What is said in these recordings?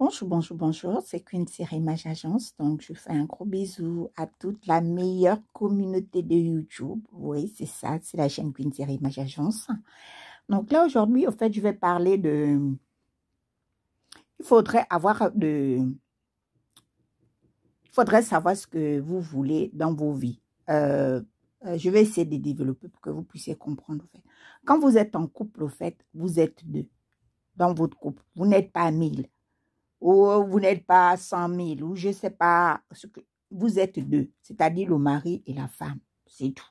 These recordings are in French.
Bonjour, bonjour, bonjour, c'est Série Image Agence, donc je fais un gros bisou à toute la meilleure communauté de YouTube. Oui, c'est ça, c'est la chaîne Série Image Agence. Donc là, aujourd'hui, au fait, je vais parler de... Il faudrait avoir de... Il faudrait savoir ce que vous voulez dans vos vies. Euh, euh, je vais essayer de développer pour que vous puissiez comprendre. Au fait. Quand vous êtes en couple, au fait, vous êtes deux dans votre couple. Vous n'êtes pas mille ou euh, vous n'êtes pas 100 000, ou je ne sais pas ce que vous êtes deux, c'est-à-dire le mari et la femme, c'est tout.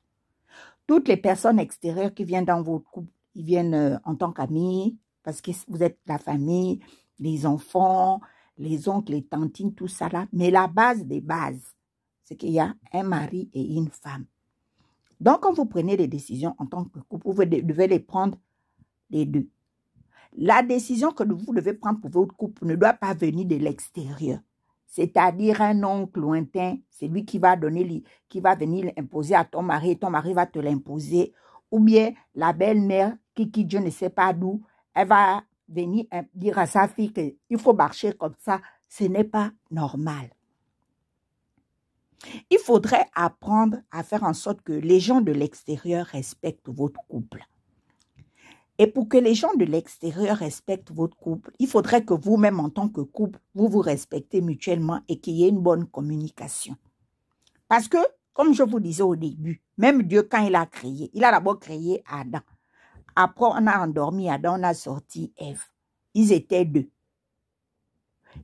Toutes les personnes extérieures qui viennent dans votre couple, ils viennent euh, en tant qu'amis, parce que vous êtes la famille, les enfants, les oncles, les tantines, tout ça là. Mais la base des bases, c'est qu'il y a un mari et une femme. Donc, quand vous prenez des décisions en tant que couple, vous devez les prendre les deux. La décision que vous devez prendre pour votre couple ne doit pas venir de l'extérieur. C'est-à-dire un oncle lointain, c'est lui qui va donner, qui va venir l'imposer à ton mari, ton mari va te l'imposer. Ou bien la belle-mère qui, qui ne sais pas d'où, elle va venir hein, dire à sa fille qu'il faut marcher comme ça. Ce n'est pas normal. Il faudrait apprendre à faire en sorte que les gens de l'extérieur respectent votre couple. Et pour que les gens de l'extérieur respectent votre couple, il faudrait que vous-même, en tant que couple, vous vous respectez mutuellement et qu'il y ait une bonne communication. Parce que, comme je vous disais au début, même Dieu, quand il a créé, il a d'abord créé Adam. Après, on a endormi Adam, on a sorti Ève. Ils étaient deux.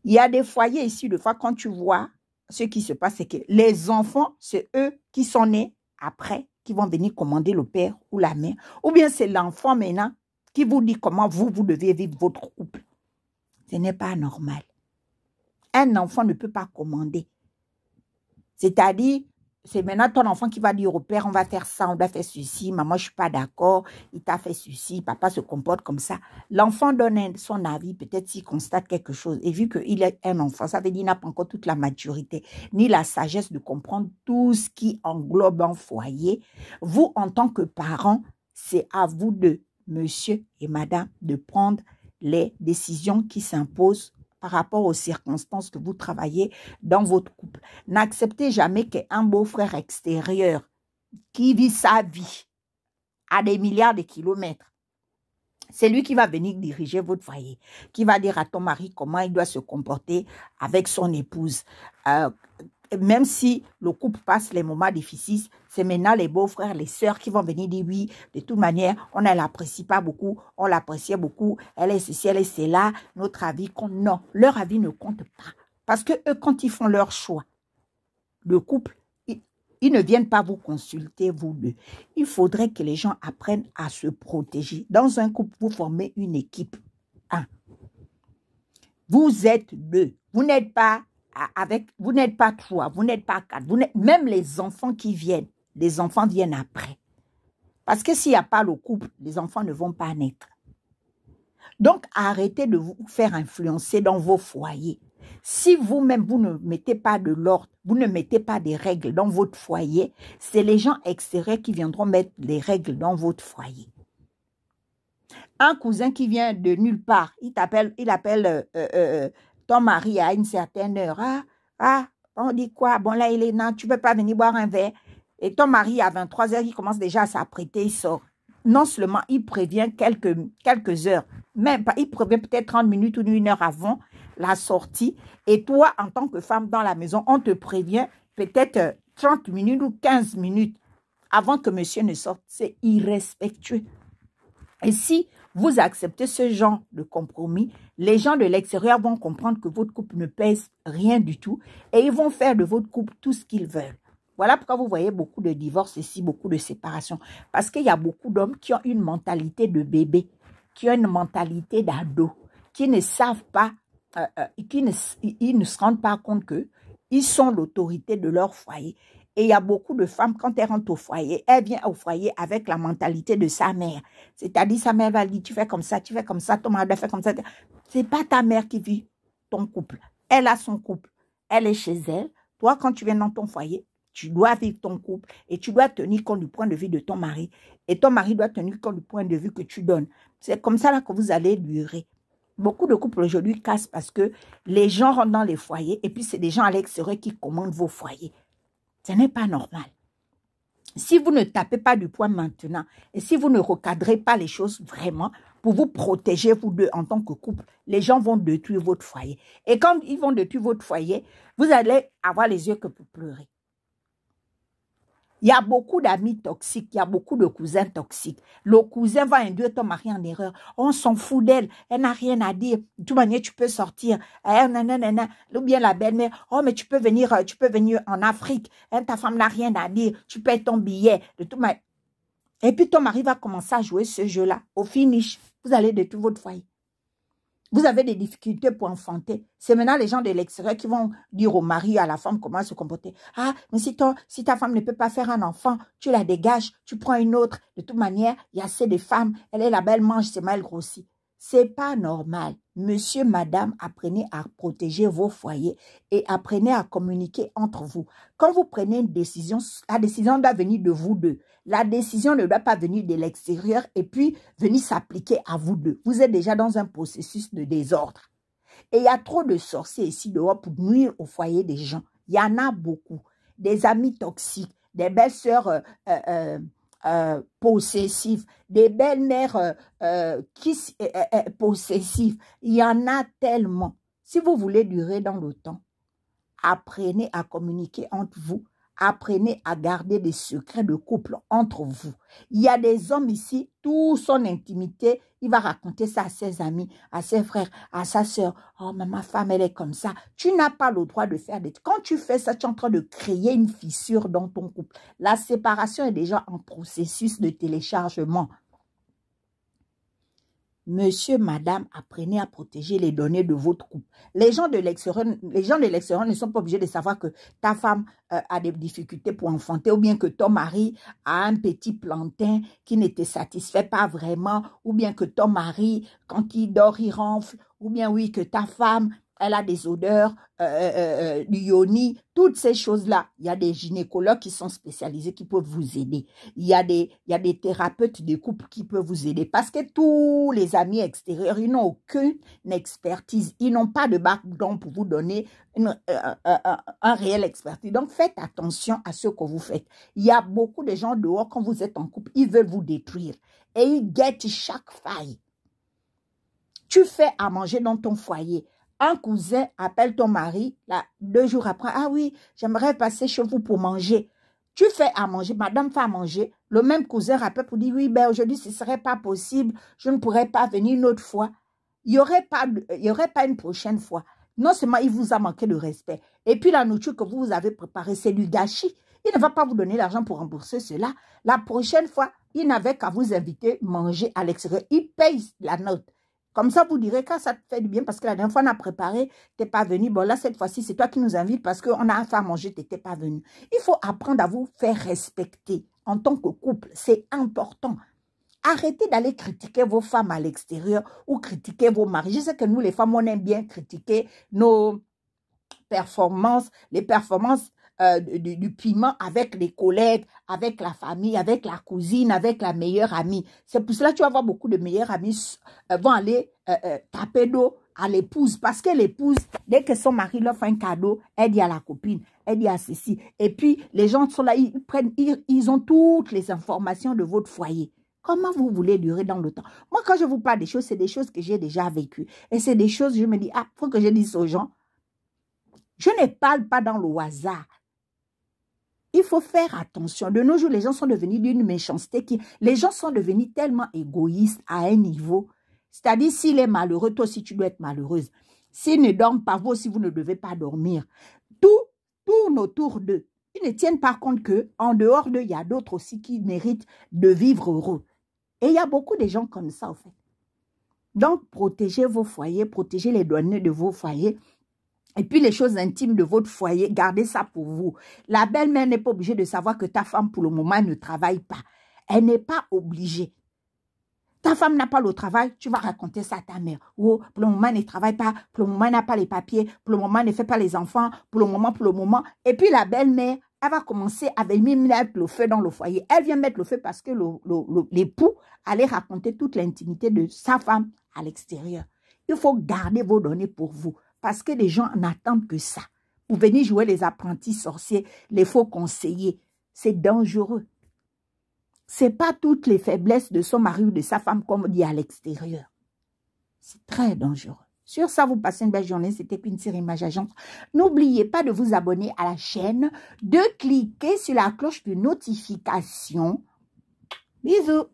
Il y a des foyers ici, de fois, quand tu vois ce qui se passe, c'est que les enfants, c'est eux qui sont nés après, qui vont venir commander le père ou la mère. Ou bien c'est l'enfant maintenant qui vous dit comment vous, vous devez vivre votre couple. Ce n'est pas normal. Un enfant ne peut pas commander. C'est-à-dire, c'est maintenant ton enfant qui va dire au père, on va faire ça, on va faire ceci, maman, je suis pas d'accord, il t'a fait ceci, papa se comporte comme ça. L'enfant donne son avis, peut-être s'il constate quelque chose. Et vu qu'il est un enfant, ça veut dire qu'il n'a pas encore toute la maturité, ni la sagesse de comprendre tout ce qui englobe un foyer. Vous, en tant que parent, c'est à vous de monsieur et madame de prendre les décisions qui s'imposent par rapport aux circonstances que vous travaillez dans votre couple. N'acceptez jamais qu'un beau-frère extérieur qui vit sa vie à des milliards de kilomètres, c'est lui qui va venir diriger votre foyer, qui va dire à ton mari comment il doit se comporter avec son épouse. Euh, même si le couple passe les moments difficiles, c'est maintenant les beaux-frères, les sœurs qui vont venir dire oui, de toute manière, on ne l'apprécie pas beaucoup, on l'appréciait beaucoup, elle est ceci, elle est cela, notre avis compte. Non, leur avis ne compte pas. Parce que eux, quand ils font leur choix, le couple, ils, ne viennent pas vous consulter, vous deux. Il faudrait que les gens apprennent à se protéger. Dans un couple, vous formez une équipe. Un. Vous êtes deux. Vous n'êtes pas avec, vous n'êtes pas trois, vous n'êtes pas quatre, vous même les enfants qui viennent, les enfants viennent après. Parce que s'il n'y a pas le couple, les enfants ne vont pas naître. Donc, arrêtez de vous faire influencer dans vos foyers. Si vous-même, vous ne mettez pas de l'ordre, vous ne mettez pas des règles dans votre foyer, c'est les gens extérieurs qui viendront mettre les règles dans votre foyer. Un cousin qui vient de nulle part, il t'appelle, il appelle euh, euh, euh, ton mari à une certaine heure. Ah, ah, on dit quoi Bon, là, Elena, tu ne peux pas venir boire un verre. Et ton mari, à 23 heures, il commence déjà à s'apprêter, il sort. Non seulement il prévient quelques, quelques heures, même pas, il prévient peut-être 30 minutes ou une heure avant la sortie. Et toi, en tant que femme dans la maison, on te prévient peut-être 30 minutes ou 15 minutes avant que monsieur ne sorte. C'est irrespectueux. Et si vous acceptez ce genre de compromis, les gens de l'extérieur vont comprendre que votre couple ne pèse rien du tout et ils vont faire de votre couple tout ce qu'ils veulent. Voilà pourquoi vous voyez beaucoup de divorces ici, beaucoup de séparations. Parce qu'il y a beaucoup d'hommes qui ont une mentalité de bébé, qui ont une mentalité d'ado, qui ne savent pas, euh, euh, qui ne, ils ne se rendent pas compte qu'ils sont l'autorité de leur foyer. Et il y a beaucoup de femmes, quand elles rentrent au foyer, elles viennent au foyer avec la mentalité de sa mère. C'est-à-dire, sa mère va dire, tu fais comme ça, tu fais comme ça, ton mari va faire comme ça. C'est pas ta mère qui vit ton couple. Elle a son couple. Elle est chez elle. Toi, quand tu viens dans ton foyer, tu dois vivre ton couple et tu dois tenir compte du point de vue de ton mari. Et ton mari doit tenir compte du point de vue que tu donnes. C'est comme ça là que vous allez durer. Beaucoup de couples aujourd'hui cassent parce que les gens rentrent dans les foyers et puis c'est des gens à l'extérieur qui commandent vos foyers. Ce n'est pas normal. Si vous ne tapez pas du point maintenant et si vous ne recadrez pas les choses vraiment pour vous protéger, vous deux, en tant que couple, les gens vont détruire votre foyer. Et quand ils vont détruire votre foyer, vous allez avoir les yeux que vous pleurer. Il y a beaucoup d'amis toxiques, il y a beaucoup de cousins toxiques. Le cousin va induire ton mari en erreur. On s'en fout d'elle, elle n'a rien à dire. De toute manière, tu peux sortir. Eh, ou bien la belle-mère, oh mais tu peux venir, euh, tu peux venir en Afrique. Hein, ta femme n'a rien à dire. Tu payes ton billet. De Et puis ton mari va commencer à jouer ce jeu-là. Au finish, vous allez de tout votre foyer. Vous avez des difficultés pour enfanter. C'est maintenant les gens de l'extérieur qui vont dire au mari, à la femme, comment se comporter. Ah, mais si, si ta femme ne peut pas faire un enfant, tu la dégages, tu prends une autre. De toute manière, il y a assez de femmes. Elle est la belle mange, c'est mal grossi. C'est pas normal. Monsieur, madame, apprenez à protéger vos foyers et apprenez à communiquer entre vous. Quand vous prenez une décision, la décision doit venir de vous deux. La décision ne doit pas venir de l'extérieur et puis venir s'appliquer à vous deux. Vous êtes déjà dans un processus de désordre. Et il y a trop de sorciers ici dehors pour nuire au foyer des gens. Il y en a beaucoup. Des amis toxiques, des belles sœurs euh, euh, euh, euh, possessifs, des belles-mères euh, euh qui euh, possessives. Il y en a tellement. Si vous voulez durer dans le temps, apprenez à communiquer entre vous Apprenez à garder des secrets de couple entre vous. Il y a des hommes ici, toute son intimité, il va raconter ça à ses amis, à ses frères, à sa sœur. Oh, mais ma femme, elle est comme ça. Tu n'as pas le droit de faire des... Quand tu fais ça, tu es en train de créer une fissure dans ton couple. La séparation est déjà en processus de téléchargement. Monsieur, madame, apprenez à protéger les données de votre couple. Les gens de l'ex les gens de ne sont pas obligés de savoir que ta femme euh, a des difficultés pour enfanter ou bien que ton mari a un petit plantain qui ne te satisfait pas vraiment ou bien que ton mari, quand il dort, il ronfle ou bien oui, que ta femme elle a des odeurs, euh, euh, euh, du yoni, toutes ces choses-là. Il y a des gynécologues qui sont spécialisés, qui peuvent vous aider. Il y a des, il y a des thérapeutes de couple qui peuvent vous aider. Parce que tous les amis extérieurs, ils n'ont aucune expertise. Ils n'ont pas de background pour vous donner une, un réel expertise. Donc, faites attention à ce que vous faites. Il y a beaucoup de gens dehors, quand vous êtes en couple, ils veulent vous détruire. Et ils guettent chaque faille. Tu fais à manger dans ton foyer un cousin appelle ton mari là, deux jours après, ah oui, j'aimerais passer chez vous pour manger. Tu fais à manger, madame fait à manger, le même cousin rappelle pour dire, oui, ben aujourd'hui, ce ne serait pas possible, je ne pourrais pas venir une autre fois. Il n'y aurait, pas, aurait pas une prochaine fois. Non seulement il vous a manqué de respect, et puis la nourriture que vous avez préparée, c'est du gâchis. Il ne va pas vous donner l'argent pour rembourser cela. La prochaine fois, il n'avait qu'à vous inviter manger à l'extérieur. Il paye la note. Comme ça, vous direz que ça te fait du bien parce que la dernière fois, on a préparé, t'es pas venu. Bon, là, cette fois-ci, c'est toi qui nous invites parce qu'on a affaire à manger, n'étais pas venu. Il faut apprendre à vous faire respecter en tant que couple. C'est important. Arrêtez d'aller critiquer vos femmes à l'extérieur ou critiquer vos maris. Je sais que nous, les femmes, on aime bien critiquer nos performances, les performances euh, du, piment avec les collègues, avec la famille, avec la cousine, avec la meilleure amie. C'est pour cela que tu vas avoir beaucoup de meilleures amies euh, vont aller euh, taper d'eau à l'épouse parce que l'épouse, dès que son mari leur fait un cadeau, elle dit à la copine, elle dit à ceci. Et puis, les gens sont là, ils prennent, ils, ont toutes les informations de votre foyer. Comment vous voulez durer dans le temps Moi, quand je vous parle des choses, c'est des choses que j'ai déjà vécues. Et c'est des choses, je me dis, ah, faut que je dise aux gens, je ne parle pas dans le hasard. Il faut faire attention. De nos jours, les gens sont devenus d'une méchanceté qui... Les gens sont devenus tellement égoïstes à un niveau. C'est-à-dire, s'il est malheureux, toi aussi, tu dois être malheureuse. S'il ne dorment pas, vous aussi vous ne devez pas dormir. Tout tourne autour d'eux. Ils ne tiennent pas compte que en dehors d'eux, il y a d'autres aussi qui méritent de vivre heureux. Et il y a beaucoup de gens comme ça, en fait. Donc, protégez vos foyers, protégez les douaniers de vos foyers, et puis les choses intimes de votre foyer, gardez ça pour vous. La belle-mère n'est pas obligée de savoir que ta femme pour le moment ne travaille pas. Elle n'est pas obligée. Ta femme n'a pas le travail, tu vas raconter ça à ta mère. Oh, pour le moment, ne travaille pas, pour le moment, n'a pas les papiers, pour le moment, ne fait pas les enfants, pour le moment, pour le moment. Et puis la belle-mère, elle va commencer à venir le feu dans le foyer. Elle vient mettre le feu parce que l'époux allait raconter toute l'intimité de sa femme à l'extérieur. Il faut garder vos données pour vous. Parce que les gens n'attendent que ça. Pour venir jouer les apprentis sorciers, les faux conseillers, c'est dangereux. C'est pas toutes les faiblesses de son mari ou de sa femme comme on dit à l'extérieur. C'est très dangereux. Sur ça, vous passez une belle journée. C'était série Image Agence. N'oubliez pas de vous abonner à la chaîne, de cliquer sur la cloche de notification. Bisous.